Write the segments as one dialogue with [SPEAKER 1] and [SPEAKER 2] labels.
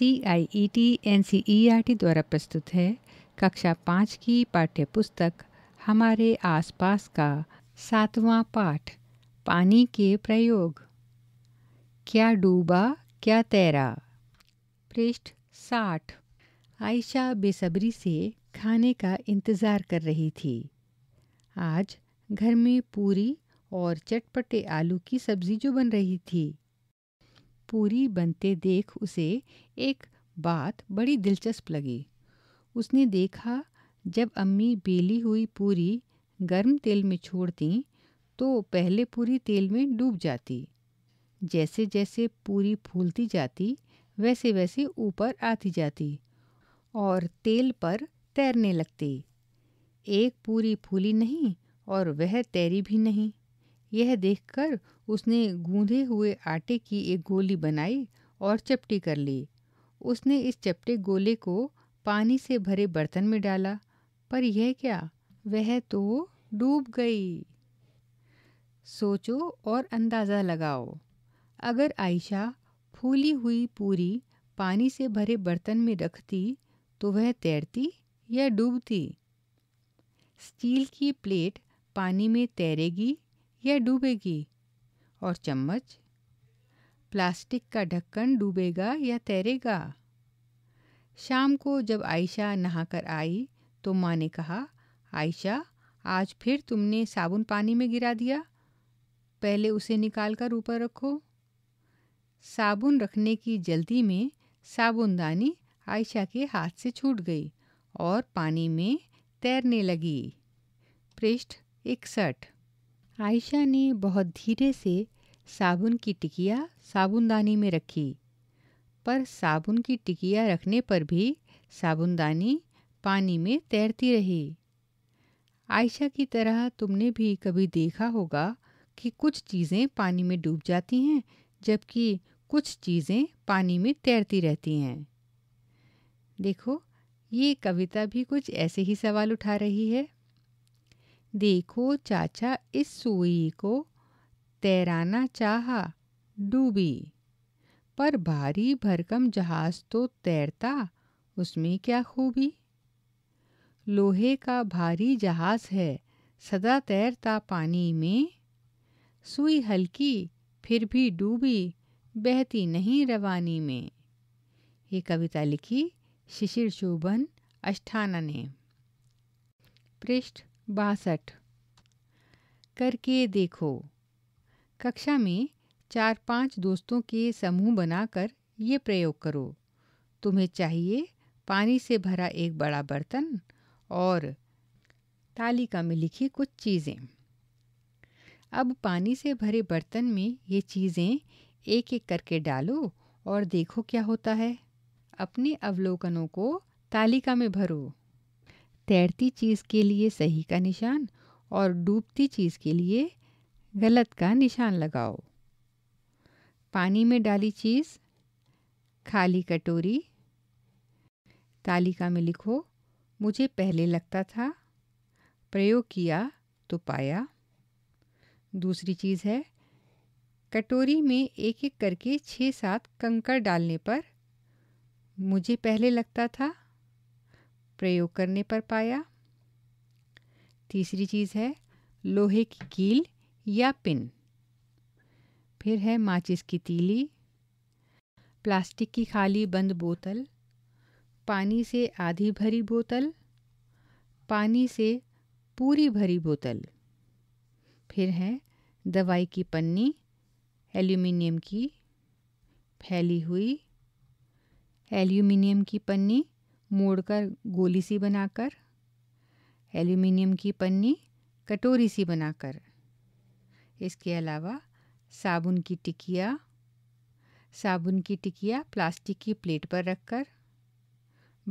[SPEAKER 1] C I E T N C E R T द्वारा प्रस्तुत है कक्षा पाँच की पाठ्य पुस्तक हमारे आसपास का सातवां पाठ पानी के प्रयोग क्या डूबा क्या तैरा पृष्ठ साठ आयशा बेसब्री से खाने का इंतज़ार कर रही थी आज घर में पूरी और चटपटे आलू की सब्जी जो बन रही थी पूरी बनते देख उसे एक बात बड़ी दिलचस्प लगी उसने देखा जब अम्मी बेली हुई पूरी गर्म तेल में छोड़ती तो पहले पूरी तेल में डूब जाती जैसे जैसे पूरी फूलती जाती वैसे वैसे ऊपर आती जाती और तेल पर तैरने लगती एक पूरी फूली नहीं और वह तैरी भी नहीं यह देखकर उसने गूंधे हुए आटे की एक गोली बनाई और चपटी कर ली उसने इस चपटे गोले को पानी से भरे बर्तन में डाला पर यह क्या वह तो डूब गई सोचो और अंदाज़ा लगाओ अगर आयशा फूली हुई पूरी पानी से भरे बर्तन में रखती तो वह तैरती या डूबती स्टील की प्लेट पानी में तैरेगी यह डूबेगी और चम्मच प्लास्टिक का ढक्कन डूबेगा या तैरेगा शाम को जब आयशा नहाकर आई तो माँ ने कहा आयशा आज फिर तुमने साबुन पानी में गिरा दिया पहले उसे निकाल कर ऊपर रखो साबुन रखने की जल्दी में साबुनदानी आयशा के हाथ से छूट गई और पानी में तैरने लगी पृष्ठ इकसठ आयशा ने बहुत धीरे से साबुन की टिकिया साबुनदानी में रखी पर साबुन की टिकिया रखने पर भी साबुनदानी पानी में तैरती रही आयशा की तरह तुमने भी कभी देखा होगा कि कुछ चीज़ें पानी में डूब जाती हैं जबकि कुछ चीज़ें पानी में तैरती रहती हैं देखो ये कविता भी कुछ ऐसे ही सवाल उठा रही है देखो चाचा इस सुई को तैराना चाहा डूबी पर भारी भरकम जहाज तो तैरता उसमें क्या खूबी लोहे का भारी जहाज है सदा तैरता पानी में सुई हल्की फिर भी डूबी बहती नहीं रवानी में ये कविता लिखी शिशिर शोभन अष्ठाना ने पृष्ठ बासठ करके देखो कक्षा में चार पांच दोस्तों के समूह बनाकर ये प्रयोग करो तुम्हें चाहिए पानी से भरा एक बड़ा बर्तन और तालिका में लिखी कुछ चीज़ें अब पानी से भरे बर्तन में ये चीज़ें एक एक करके डालो और देखो क्या होता है अपने अवलोकनों को तालिका में भरो तैरती चीज़ के लिए सही का निशान और डूबती चीज़ के लिए गलत का निशान लगाओ पानी में डाली चीज़ खाली कटोरी तालिका में लिखो मुझे पहले लगता था प्रयोग किया तो पाया दूसरी चीज़ है कटोरी में एक एक करके छः सात कंकड़ डालने पर मुझे पहले लगता था प्रयोग करने पर पाया तीसरी चीज़ है लोहे की कील या पिन फिर है माचिस की तीली प्लास्टिक की खाली बंद बोतल पानी से आधी भरी बोतल पानी से पूरी भरी बोतल फिर है दवाई की पन्नी एल्यूमिनियम की फैली हुई एल्यूमिनियम की पन्नी मोड़कर गोली सी बनाकर एल्यूमिनियम की पन्नी कटोरी सी बनाकर इसके अलावा साबुन की टिकिया साबुन की टिकिया प्लास्टिक की प्लेट पर रखकर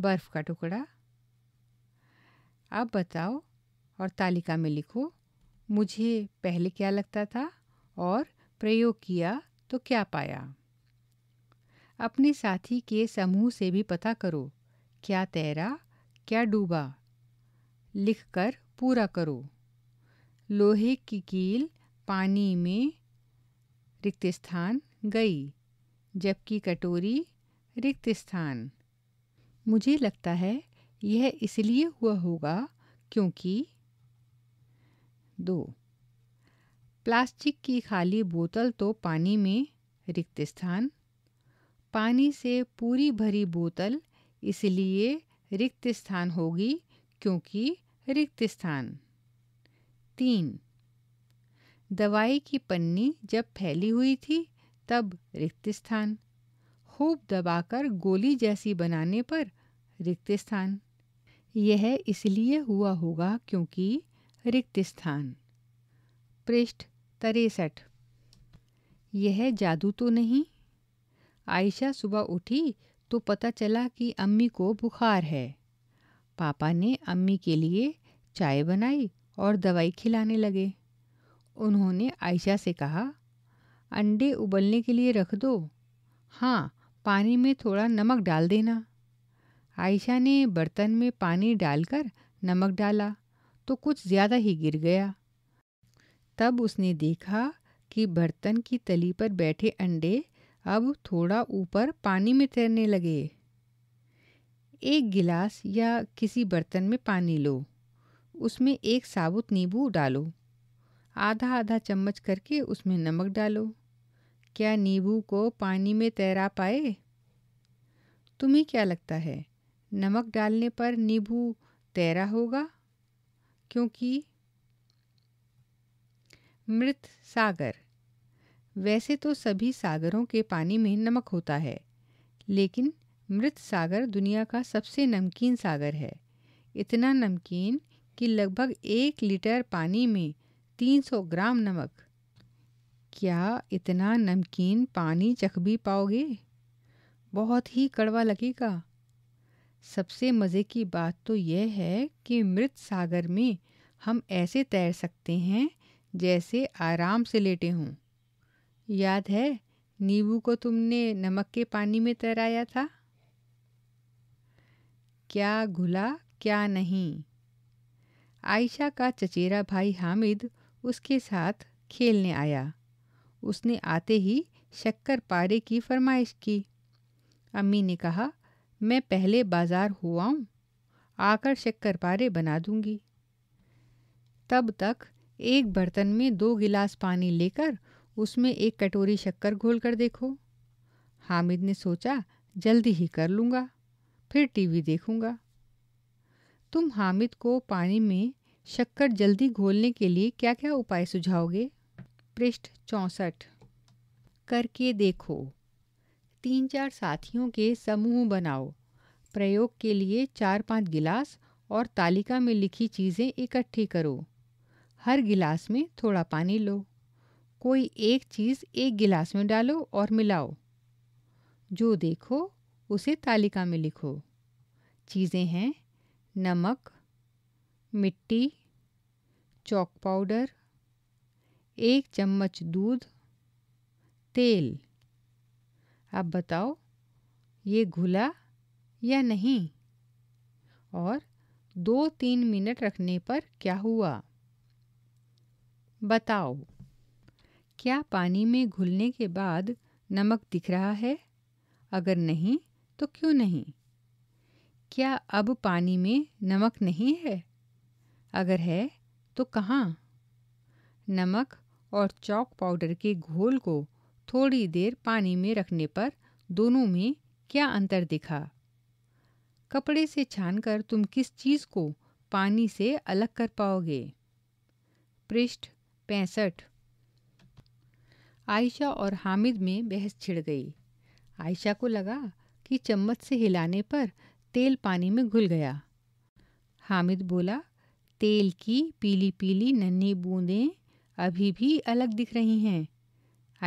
[SPEAKER 1] बर्फ़ का टुकड़ा आप बताओ और तालिका में लिखो मुझे पहले क्या लगता था और प्रयोग किया तो क्या पाया अपने साथी के समूह से भी पता करो क्या तैरा क्या डूबा लिख कर पूरा करो लोहे की कील पानी में रिक्त स्थान गई जबकि कटोरी रिक्त स्थान मुझे लगता है यह इसलिए हुआ होगा क्योंकि दो प्लास्टिक की खाली बोतल तो पानी में रिक्त स्थान पानी से पूरी भरी बोतल इसलिए रिक्त स्थान होगी क्योंकि रिक्त स्थान तीन दवाई की पन्नी जब फैली हुई थी तब रिक्त स्थान खूब दबाकर गोली जैसी बनाने पर रिक्त स्थान यह इसलिए हुआ होगा क्योंकि रिक्त स्थान पृष्ठ तिरसठ यह जादू तो नहीं आयशा सुबह उठी तो पता चला कि अम्मी को बुखार है पापा ने अम्मी के लिए चाय बनाई और दवाई खिलाने लगे उन्होंने आयशा से कहा अंडे उबलने के लिए रख दो हाँ पानी में थोड़ा नमक डाल देना आयशा ने बर्तन में पानी डालकर नमक डाला तो कुछ ज़्यादा ही गिर गया तब उसने देखा कि बर्तन की तली पर बैठे अंडे अब थोड़ा ऊपर पानी में तैरने लगे एक गिलास या किसी बर्तन में पानी लो उसमें एक साबुत नींबू डालो आधा आधा चम्मच करके उसमें नमक डालो क्या नींबू को पानी में तैरा पाए तुम्हें क्या लगता है नमक डालने पर नींबू तैरा होगा क्योंकि मृत सागर वैसे तो सभी सागरों के पानी में नमक होता है लेकिन मृत सागर दुनिया का सबसे नमकीन सागर है इतना नमकीन कि लगभग एक लीटर पानी में 300 ग्राम नमक क्या इतना नमकीन पानी चख भी पाओगे बहुत ही कड़वा लगेगा सबसे मज़े की बात तो यह है कि मृत सागर में हम ऐसे तैर सकते हैं जैसे आराम से लेटे हों याद है नींबू को तुमने नमक के पानी में तैराया था क्या घुला क्या नहीं आयशा का चचेरा भाई हामिद उसके साथ खेलने आया उसने आते ही शक्कर पारे की फरमाइश की अम्मी ने कहा मैं पहले बाज़ार हुआ हूँ आकर शक्कर पारे बना दूंगी तब तक एक बर्तन में दो गिलास पानी लेकर उसमें एक कटोरी शक्कर घोल कर देखो हामिद ने सोचा जल्दी ही कर लूँगा फिर टीवी देखूँगा तुम हामिद को पानी में शक्कर जल्दी घोलने के लिए क्या क्या उपाय सुझाओगे पृष्ठ चौंसठ करके देखो तीन चार साथियों के समूह बनाओ प्रयोग के लिए चार पांच गिलास और तालिका में लिखी चीज़ें इकट्ठी करो हर गिलास में थोड़ा पानी लो कोई एक चीज़ एक गिलास में डालो और मिलाओ जो देखो उसे तालिका में लिखो चीज़ें हैं नमक मिट्टी चौक पाउडर एक चम्मच दूध तेल अब बताओ ये घुला या नहीं और दो तीन मिनट रखने पर क्या हुआ बताओ क्या पानी में घुलने के बाद नमक दिख रहा है अगर नहीं तो क्यों नहीं क्या अब पानी में नमक नहीं है अगर है तो कहाँ नमक और चौक पाउडर के घोल को थोड़ी देर पानी में रखने पर दोनों में क्या अंतर दिखा कपड़े से छानकर तुम किस चीज़ को पानी से अलग कर पाओगे पृष्ठ पैंसठ आयशा और हामिद में बहस छिड़ गई आयशा को लगा कि चम्मच से हिलाने पर तेल पानी में घुल गया हामिद बोला तेल की पीली पीली नन्ही बूंदें अभी भी अलग दिख रही हैं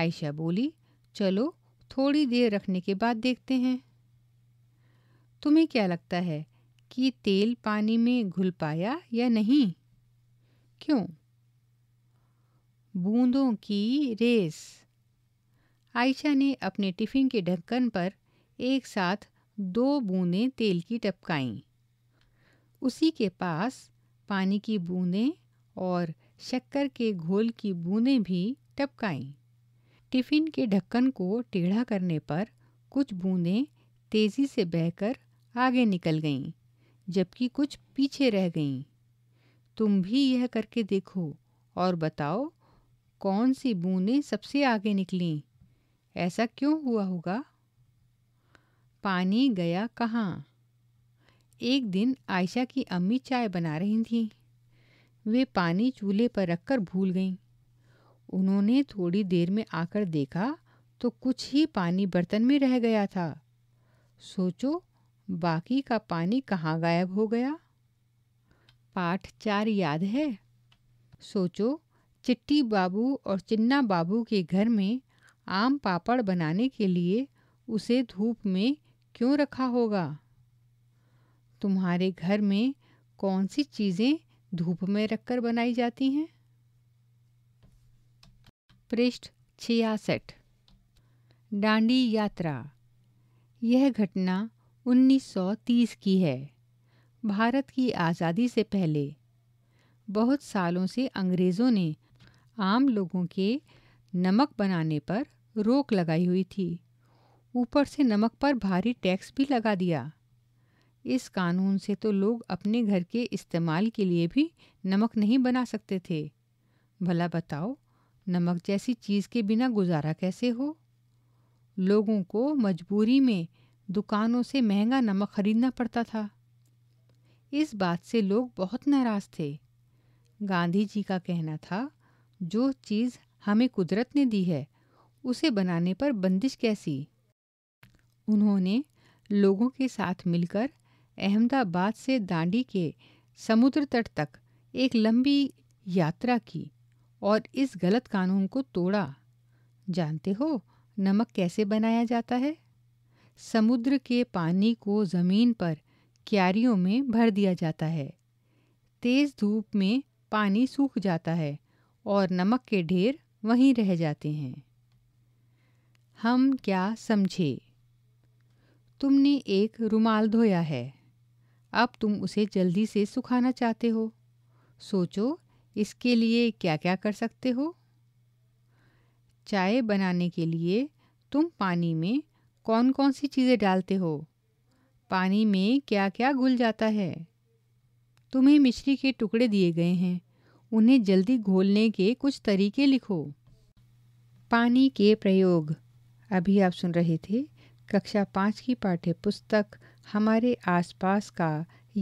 [SPEAKER 1] आयशा बोली चलो थोड़ी देर रखने के बाद देखते हैं तुम्हें क्या लगता है कि तेल पानी में घुल पाया या नहीं क्यों बूंदों की रेस आयशा ने अपने टिफ़िन के ढक्कन पर एक साथ दो बूंदें तेल की टपकाईं उसी के पास पानी की बूंदें और शक्कर के घोल की बूंदें भी टपकाईं टिफ़िन के ढक्कन को टेढ़ा करने पर कुछ बूंदें तेज़ी से बहकर आगे निकल गईं जबकि कुछ पीछे रह गईं तुम भी यह करके देखो और बताओ कौन सी बूंदें सबसे आगे निकलीं ऐसा क्यों हुआ होगा पानी गया कहाँ एक दिन आयशा की अम्मी चाय बना रही थीं वे पानी चूल्हे पर रखकर भूल गईं उन्होंने थोड़ी देर में आकर देखा तो कुछ ही पानी बर्तन में रह गया था सोचो बाकी का पानी कहाँ गायब हो गया पाठ चार याद है सोचो चिट्टी बाबू और चिन्ना बाबू के घर में आम पापड़ बनाने के लिए उसे धूप में क्यों रखा होगा तुम्हारे घर में कौन सी चीज़ें धूप में रखकर बनाई जाती हैं पृष्ठ छियासठ डांडी यात्रा यह घटना 1930 की है भारत की आज़ादी से पहले बहुत सालों से अंग्रेज़ों ने आम लोगों के नमक बनाने पर रोक लगाई हुई थी ऊपर से नमक पर भारी टैक्स भी लगा दिया इस कानून से तो लोग अपने घर के इस्तेमाल के लिए भी नमक नहीं बना सकते थे भला बताओ नमक जैसी चीज़ के बिना गुजारा कैसे हो लोगों को मजबूरी में दुकानों से महंगा नमक खरीदना पड़ता था इस बात से लोग बहुत नाराज़ थे गांधी जी का कहना था जो चीज़ हमें कुदरत ने दी है उसे बनाने पर बंदिश कैसी उन्होंने लोगों के साथ मिलकर अहमदाबाद से दांडी के समुद्र तट तक एक लंबी यात्रा की और इस गलत कानून को तोड़ा जानते हो नमक कैसे बनाया जाता है समुद्र के पानी को ज़मीन पर क्यारियों में भर दिया जाता है तेज़ धूप में पानी सूख जाता है और नमक के ढेर वहीं रह जाते हैं हम क्या समझे तुमने एक रुमाल धोया है अब तुम उसे जल्दी से सुखाना चाहते हो सोचो इसके लिए क्या क्या कर सकते हो चाय बनाने के लिए तुम पानी में कौन कौन सी चीज़ें डालते हो पानी में क्या क्या घुल जाता है तुम्हें मिश्री के टुकड़े दिए गए हैं उन्हें जल्दी घोलने के कुछ तरीके लिखो पानी के प्रयोग अभी आप सुन रहे थे कक्षा पाँच की पाठ्य पुस्तक हमारे आसपास का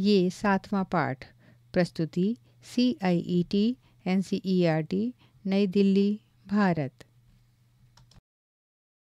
[SPEAKER 1] ये सातवां पाठ प्रस्तुति C I E T N C E R T New Delhi Bharat